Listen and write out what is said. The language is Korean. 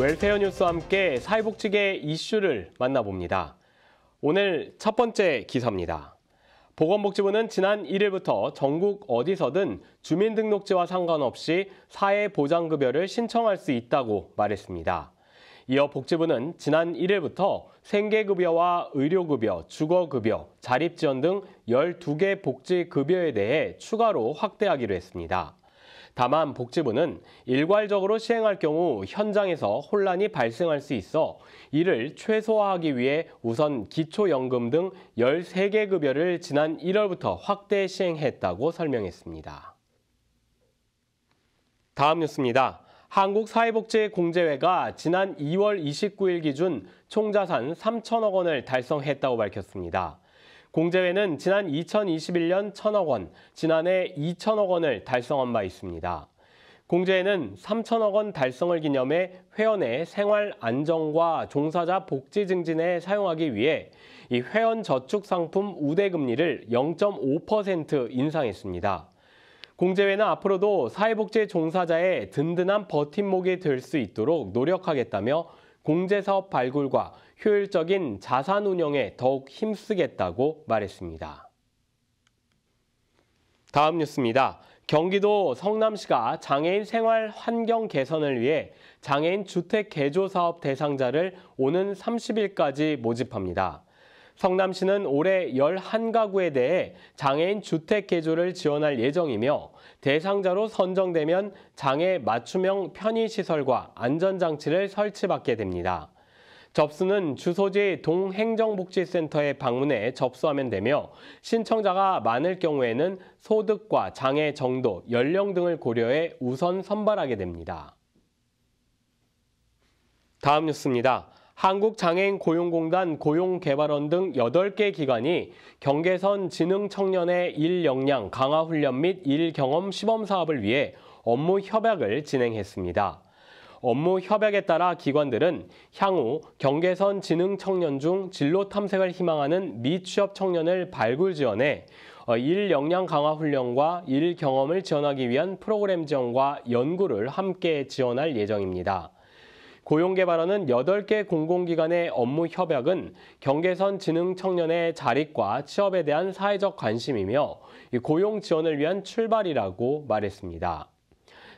웰페어 뉴스와 함께 사회복지계 이슈를 만나봅니다. 오늘 첫 번째 기사입니다. 보건복지부는 지난 1일부터 전국 어디서든 주민등록지와 상관없이 사회보장급여를 신청할 수 있다고 말했습니다. 이어 복지부는 지난 1일부터 생계급여와 의료급여, 주거급여, 자립지원 등 12개 복지급여에 대해 추가로 확대하기로 했습니다. 다만 복지부는 일괄적으로 시행할 경우 현장에서 혼란이 발생할 수 있어 이를 최소화하기 위해 우선 기초연금 등 13개 급여를 지난 1월부터 확대 시행했다고 설명했습니다. 다음 뉴스입니다. 한국사회복지공제회가 지난 2월 29일 기준 총자산 3천억 원을 달성했다고 밝혔습니다. 공제회는 지난 2021년 1천억 원, 지난해 2천억 원을 달성한 바 있습니다. 공제회는 3천억 원 달성을 기념해 회원의 생활 안정과 종사자 복지 증진에 사용하기 위해 이 회원 저축 상품 우대 금리를 0.5% 인상했습니다. 공제회는 앞으로도 사회복지 종사자의 든든한 버팀목이 될 수 있도록 노력하겠다며 공제사업 발굴과 효율적인 자산 운영에 더욱 힘쓰겠다고 말했습니다. 다음 뉴스입니다. 경기도 성남시가 장애인 생활 환경 개선을 위해 장애인 주택 개조 사업 대상자를 오는 30일까지 모집합니다. 성남시는 올해 11가구에 대해 장애인 주택 개조를 지원할 예정이며 대상자로 선정되면 장애 맞춤형 편의시설과 안전장치를 설치받게 됩니다. 접수는 주소지 동행정복지센터에 방문해 접수하면 되며 신청자가 많을 경우에는 소득과 장애 정도, 연령 등을 고려해 우선 선발하게 됩니다. 다음 뉴스입니다. 한국장애인 고용공단 고용개발원 등 8개 기관이 경계선 지능 청년의 일 역량 강화 훈련 및 일 경험 시범 사업을 위해 업무 협약을 진행했습니다. 업무 협약에 따라 기관들은 향후 경계선 지능 청년 중 진로 탐색을 희망하는 미취업 청년을 발굴 지원해 어, 일 역량 강화 훈련과 일 경험을 지원하기 위한 프로그램 지원과 연구를 함께 지원할 예정입니다. 고용개발원은 8개 공공기관의 업무 협약은 경계선 지능 청년의 자립과 취업에 대한 사회적 관심이며 고용 지원을 위한 출발이라고 말했습니다.